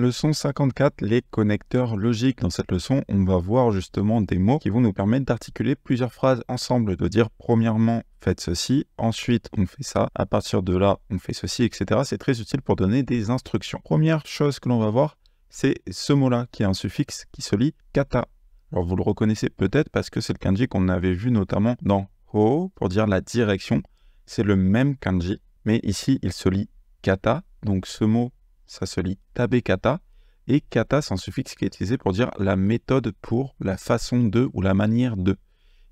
Leçon 54, les connecteurs logiques. Dans cette leçon, on va voir justement des mots qui vont nous permettre d'articuler plusieurs phrases ensemble, de dire premièrement faites ceci, ensuite on fait ça, à partir de là on fait ceci, etc. C'est très utile pour donner des instructions. Première chose que l'on va voir, c'est ce mot-là qui a un suffixe qui se lit kata. Alors vous le reconnaissez peut-être parce que c'est le kanji qu'on avait vu notamment dans ho pour dire la direction. C'est le même kanji, mais ici il se lit kata, donc ce mot ça se lit tabé kata, et kata, c'est un suffixe qui est utilisé pour dire la méthode pour, la façon de ou la manière de.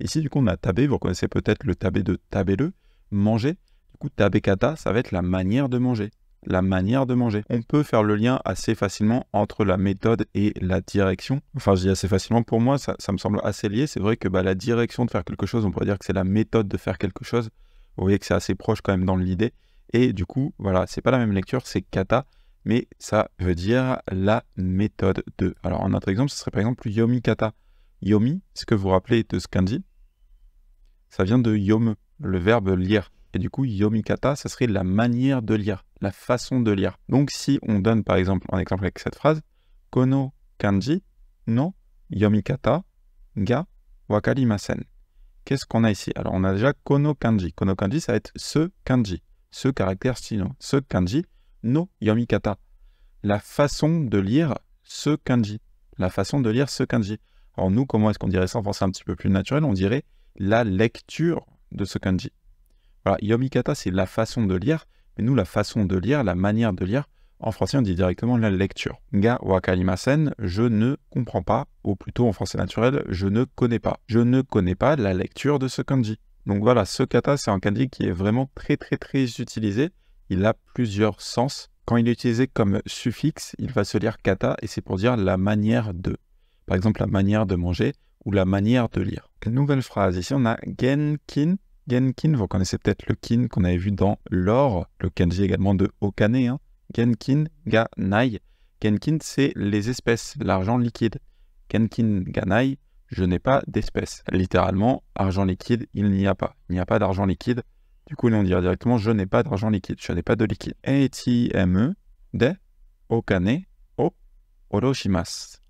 Ici, du coup, on a tabé, vous reconnaissez peut-être le tabé de tabé-le, manger. Du coup, tabé kata, ça va être la manière de manger. La manière de manger. On peut faire le lien assez facilement entre la méthode et la direction. Enfin, je dis assez facilement, pour moi, ça, me semble assez lié. C'est vrai que bah, la direction de faire quelque chose, on pourrait dire que c'est la méthode de faire quelque chose. Vous voyez que c'est assez proche quand même dans l'idée. Et du coup, voilà, c'est pas la même lecture, c'est kata mais ça veut dire la méthode de. Alors, en autre exemple, ce serait par exemple Yomi Kata. Yomi, ce que vous rappelez de ce kanji, ça vient de yome, le verbe lire. Et du coup, yomikata, ça serait la manière de lire, la façon de lire. Donc, si on donne par exemple un exemple avec cette phrase, kono kanji no yomikata ga wakarimasen. Qu'est-ce qu'on a ici Alors, on a déjà kono kanji. Kono kanji, ça va être ce kanji, ce caractère sinon. Ce kanji, no yomikata, la façon de lire ce kanji, la façon de lire ce kanji. Alors nous, comment est-ce qu'on dirait ça en français un petit peu plus naturel On dirait la lecture de ce kanji. Voilà, yomikata, c'est la façon de lire, mais nous, la façon de lire, la manière de lire, en français, on dit directement la lecture. Ga wakalimasen, je ne comprends pas, ou plutôt en français naturel, je ne connais pas. Je ne connais pas la lecture de ce kanji. Donc voilà, ce kata, c'est un kanji qui est vraiment très très très utilisé il a plusieurs sens. Quand il est utilisé comme suffixe, il va se lire kata et c'est pour dire la manière de. Par exemple, la manière de manger ou la manière de lire. nouvelle phrase. Ici, on a genkin. Genkin, vous connaissez peut-être le kin qu'on avait vu dans l'or, le kanji également de Okane. Hein. Genkin ga nai. Genkin, c'est les espèces, l'argent liquide. Genkin ga nai, je n'ai pas d'espèces. Littéralement, argent liquide, il n'y a pas. Il n'y a pas d'argent liquide du coup, on on dire directement je n'ai pas d'argent liquide, je n'ai pas de liquide. ATM e de okane o s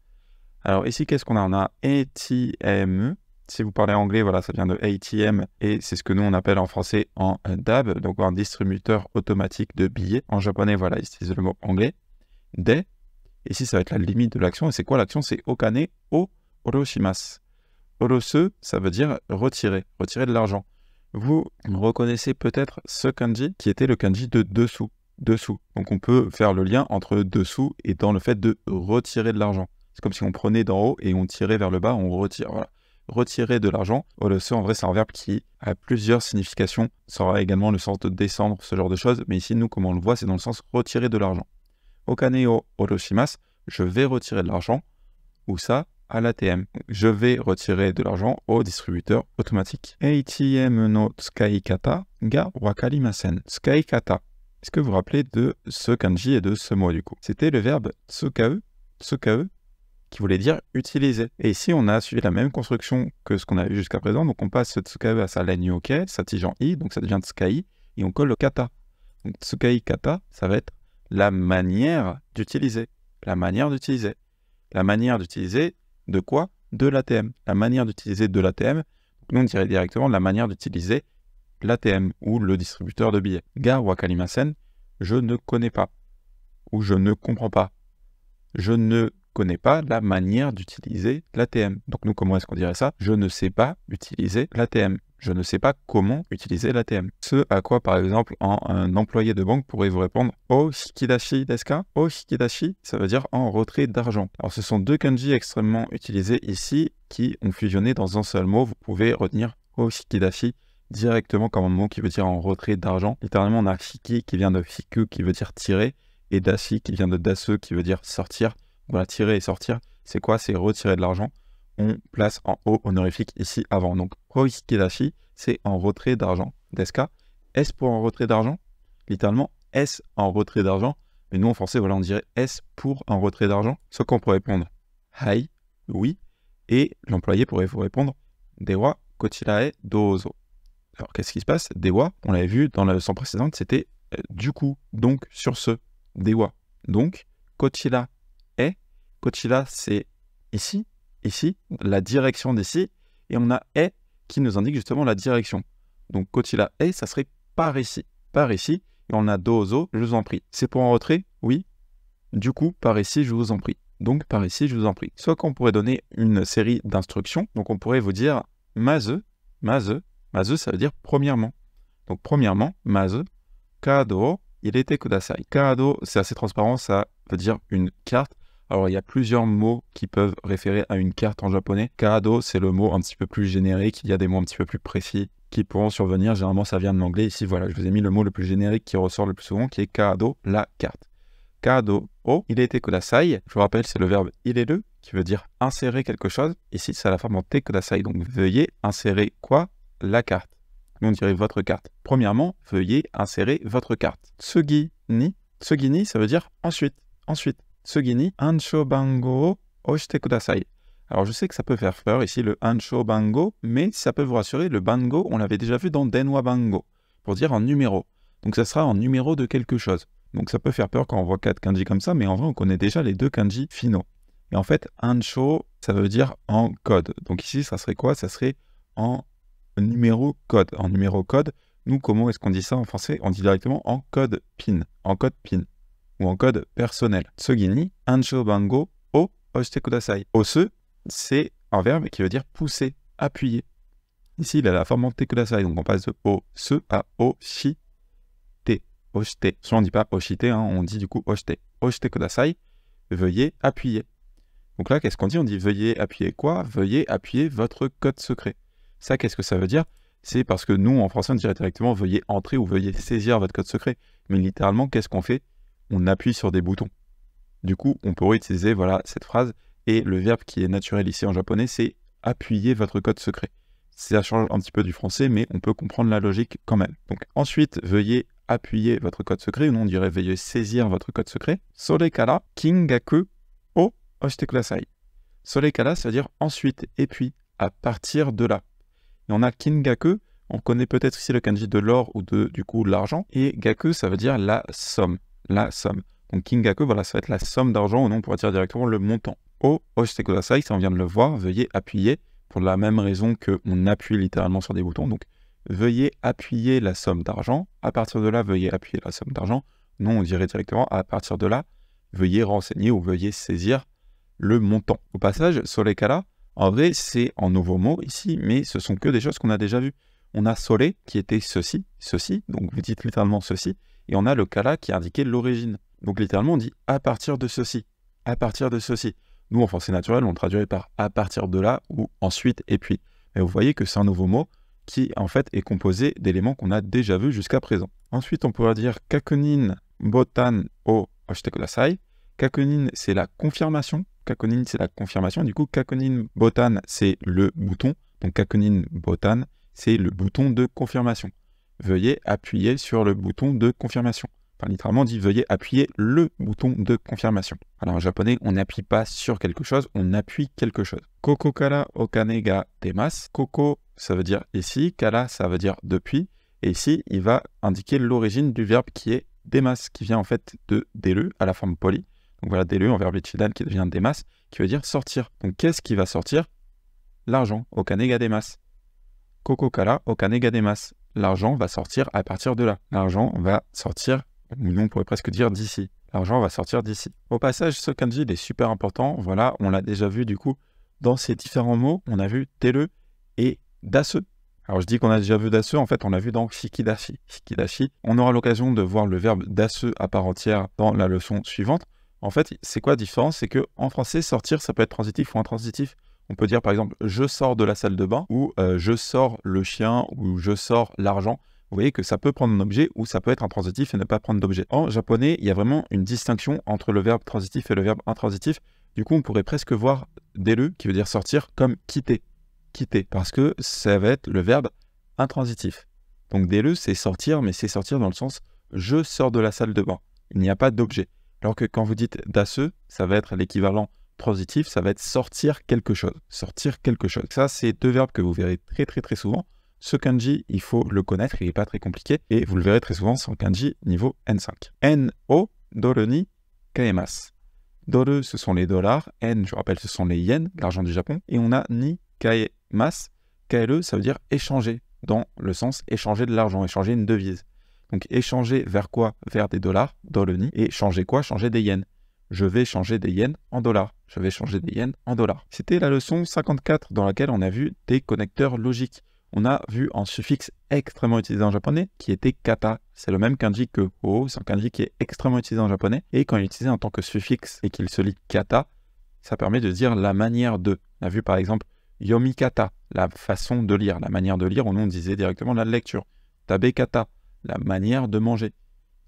Alors ici, qu'est-ce qu'on a On a ATM. E. Si vous parlez anglais, voilà, ça vient de ATM et c'est ce que nous on appelle en français en DAB, donc un distributeur automatique de billets. En japonais, voilà, ils utilisent le mot anglais. De. Ici, ça va être la limite de l'action. Et c'est quoi l'action C'est okane o s Orosu, ça veut dire retirer, retirer de l'argent. Vous reconnaissez peut-être ce kanji qui était le kanji de dessous. Dessous. Donc on peut faire le lien entre dessous et dans le fait de retirer de l'argent. C'est comme si on prenait d'en haut et on tirait vers le bas, on retire. Retirer de l'argent, en vrai, c'est un verbe qui a plusieurs significations. Ça aura également le sens de descendre, ce genre de choses. Mais ici, nous, comme on le voit, c'est dans le sens retirer de l'argent. Okaneo o oroshimas, je vais retirer de l'argent. Ou ça, à l'ATM. Je vais retirer de l'argent au distributeur automatique. ATM no tsukaikata ga wakarimasen. Tsukaikata. Est-ce que vous vous rappelez de ce kanji et de ce mot du coup C'était le verbe tsukau, tsukau, qui voulait dire utiliser. Et ici, on a suivi la même construction que ce qu'on a vu jusqu'à présent. Donc, on passe tsukau à sa laine yoke, sa tige en i, donc ça devient tsukai, et on colle le kata. Donc, tsukai kata, ça va être la manière d'utiliser. La manière d'utiliser. La manière d'utiliser, de quoi De l'ATM. La manière d'utiliser de l'ATM. Nous, on dirait directement la manière d'utiliser l'ATM ou le distributeur de billets. Ga wa kalimasen, je ne connais pas ou je ne comprends pas. Je ne connais pas la manière d'utiliser l'ATM. Donc nous, comment est-ce qu'on dirait ça Je ne sais pas utiliser l'ATM je ne sais pas comment utiliser l'ATM. Ce à quoi, par exemple, un employé de banque pourrait vous répondre Oshikidashi deska". Oshikidashi, ça veut dire en retrait d'argent. Alors, ce sont deux kanji extrêmement utilisés ici qui ont fusionné dans un seul mot. Vous pouvez retenir Oshikidashi directement comme un mot qui veut dire en retrait d'argent. Littéralement, on a shiki qui vient de fiku qui veut dire tirer et dashi qui vient de dasu qui veut dire sortir. Voilà, tirer et sortir, c'est quoi C'est retirer de l'argent on place en haut honorifique ici avant. Donc, Hoikidashi, c'est en retrait d'argent. Deska, S pour un retrait d'argent Littéralement, S en retrait d'argent. Mais nous, en français, voilà, on dirait S pour un retrait d'argent. Sauf qu'on pourrait répondre Hai, oui. Et l'employé pourrait vous répondre Dewa kochirae dozo. Alors, qu'est-ce qui se passe Dewa, on l'avait vu dans la leçon précédente, c'était euh, du coup, donc, sur ce, Dewa. Donc, "kotila est. c'est ici, ici, la direction d'ici, et on a E qui nous indique justement la direction. Donc quand il a e, ça serait par ici, par ici, et on a dozo, je vous en prie. C'est pour en retrait Oui. Du coup, par ici, je vous en prie. Donc par ici, je vous en prie. Soit qu'on pourrait donner une série d'instructions, donc on pourrait vous dire maze, maze, maze, ça veut dire premièrement. Donc premièrement, maze, kado, il était kudasai. Kado, c'est assez transparent, ça veut dire une carte. Alors, il y a plusieurs mots qui peuvent référer à une carte en japonais. Kado, c'est le mot un petit peu plus générique. Il y a des mots un petit peu plus précis qui pourront survenir. Généralement, ça vient de l'anglais. Ici, voilà, je vous ai mis le mot le plus générique qui ressort le plus souvent, qui est kado, la carte. Kado, o, il était kodasai. Je vous rappelle, c'est le verbe il est le, qui veut dire insérer quelque chose. Ici, c'est la forme en te kudasai. Donc, veuillez insérer quoi La carte. Nous, on dirait votre carte. Premièrement, veuillez insérer votre carte. Tsugi ni. Tsugi ni, ça veut dire ensuite. Ensuite. Tsugini, ancho Bango Oshite Alors je sais que ça peut faire peur ici le ancho Bango, mais ça peut vous rassurer, le Bango, on l'avait déjà vu dans Denwa Bango, pour dire en numéro. Donc ça sera en numéro de quelque chose. Donc ça peut faire peur quand on voit quatre kanji comme ça, mais en vrai on connaît déjà les deux kanji finaux. Et en fait, ancho ça veut dire en code. Donc ici, ça serait quoi Ça serait en numéro code. En numéro code, nous, comment est-ce qu'on dit ça en français On dit directement en code PIN. En code PIN ou en code personnel. Tsugini, ancho bango o oshite kudasai. Osu, c'est un verbe qui veut dire pousser, appuyer. Ici, il a la forme en kudasai, donc on passe de ose à o Oshite. Soit on ne dit pas oshite, hein, on dit du coup oshite. Oshite kudasai, veuillez appuyer. Donc là, qu'est-ce qu'on dit On dit veuillez appuyer quoi Veuillez appuyer votre code secret. Ça, qu'est-ce que ça veut dire C'est parce que nous, en français, on dirait directement veuillez entrer ou veuillez saisir votre code secret. Mais littéralement, qu'est-ce qu'on fait on appuie sur des boutons. Du coup, on pourrait utiliser voilà cette phrase et le verbe qui est naturel ici en japonais, c'est appuyer votre code secret. Ça change un petit peu du français, mais on peut comprendre la logique quand même. Donc ensuite, veuillez appuyer votre code secret, ou non, on dirait veuillez saisir votre code secret. kara kingaku o oshite kudasai. kara ça veut dire ensuite, et puis, à partir de là. Et on a kingaku, on connaît peut-être ici le kanji de l'or ou de, du coup, l'argent, et gaku, ça veut dire la somme la somme. Donc Kingaku, voilà, ça va être la somme d'argent, ou non, on pourrait dire directement le montant. O, Oshite ça on vient de le voir, veuillez appuyer, pour la même raison qu'on appuie littéralement sur des boutons. Donc veuillez appuyer la somme d'argent. À partir de là, veuillez appuyer la somme d'argent. Non, on dirait directement à partir de là, veuillez renseigner ou veuillez saisir le montant. Au passage, sole kala, en vrai, c'est en nouveau mot ici, mais ce sont que des choses qu'on a déjà vues. On a sole qui était ceci, ceci, donc vous dites littéralement ceci, et on a le cas là qui indiquait l'origine. Donc littéralement, on dit à partir de ceci, à partir de ceci. Nous, en français naturel, on traduit traduirait par à partir de là ou ensuite et puis. Mais vous voyez que c'est un nouveau mot qui, en fait, est composé d'éléments qu'on a déjà vus jusqu'à présent. Ensuite, on pourrait dire kakunin botan o oshitekudasai. kudasai. c'est la confirmation. Kakunin, c'est la confirmation. Du coup, kakunin botan, c'est le bouton. Donc, kakunin botan, c'est le bouton de confirmation veuillez appuyer sur le bouton de confirmation. Enfin, littéralement, on dit veuillez appuyer le bouton de confirmation. Alors, en japonais, on n'appuie pas sur quelque chose, on appuie quelque chose. Koko kara okanega ga demas. Koko, ça veut dire ici. Kara, ça veut dire depuis. Et ici, il va indiquer l'origine du verbe qui est demas, qui vient en fait de delu à la forme polie. Donc voilà, delu en verbe ichidan qui devient demas, qui veut dire sortir. Donc qu'est-ce qui va sortir L'argent, Okanega demasu. »« demas. Koko kara okane l'argent va sortir à partir de là. L'argent va sortir, nous on pourrait presque dire d'ici. L'argent va sortir d'ici. Au passage, ce kanji il est super important. Voilà, on l'a déjà vu du coup dans ces différents mots. On a vu telle et dasu ». Alors je dis qu'on a déjà vu dasu », en fait on l'a vu dans shikidashi. Shikidashi, on aura l'occasion de voir le verbe dasu » à part entière dans la leçon suivante. En fait, c'est quoi la différence C'est que en français, sortir, ça peut être transitif ou intransitif. On peut dire par exemple je sors de la salle de bain ou euh, je sors le chien ou je sors l'argent. Vous voyez que ça peut prendre un objet ou ça peut être intransitif et ne pas prendre d'objet. En japonais, il y a vraiment une distinction entre le verbe transitif et le verbe intransitif. Du coup, on pourrait presque voir délu, qui veut dire sortir, comme quitter. Quitter, parce que ça va être le verbe intransitif. Donc délu, c'est sortir, mais c'est sortir dans le sens je sors de la salle de bain. Il n'y a pas d'objet. Alors que quand vous dites dasu », ça va être l'équivalent positif, ça va être sortir quelque chose. Sortir quelque chose. Ça, c'est deux verbes que vous verrez très très très souvent. Ce kanji, il faut le connaître, il n'est pas très compliqué, et vous le verrez très souvent, c'est kanji niveau N5. N-O, doru ni kaemas. Doru, ce sont les dollars, N, je rappelle, ce sont les yens, l'argent du Japon, et on a ni kaemas. Kae, ça veut dire échanger, dans le sens échanger de l'argent, échanger une devise. Donc échanger vers quoi Vers des dollars, doru ni, et changer quoi Changer des yens. Je vais changer des yens en dollars je vais changer des yens en dollars. C'était la leçon 54 dans laquelle on a vu des connecteurs logiques. On a vu un suffixe extrêmement utilisé en japonais qui était kata. C'est le même kanji que o », c'est un kanji qui est extrêmement utilisé en japonais et quand il est utilisé en tant que suffixe et qu'il se lit kata, ça permet de dire la manière de. On a vu par exemple yomikata, la façon de lire, la manière de lire, on on disait directement la lecture. Tabekata, la manière de manger.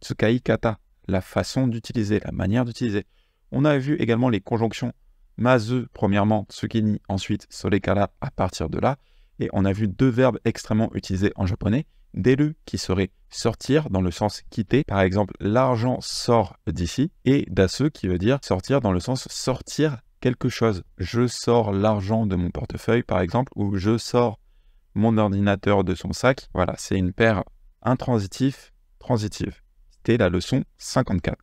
Tsukai kata, la façon d'utiliser, la manière d'utiliser. On a vu également les conjonctions mazu » premièrement, Tsukini, ensuite Solekala à partir de là. Et on a vu deux verbes extrêmement utilisés en japonais. delu qui serait sortir dans le sens quitter. Par exemple, l'argent sort d'ici. Et dasu, qui veut dire sortir dans le sens sortir quelque chose. Je sors l'argent de mon portefeuille, par exemple, ou je sors mon ordinateur de son sac. Voilà, c'est une paire intransitive, transitive. C'était la leçon 54.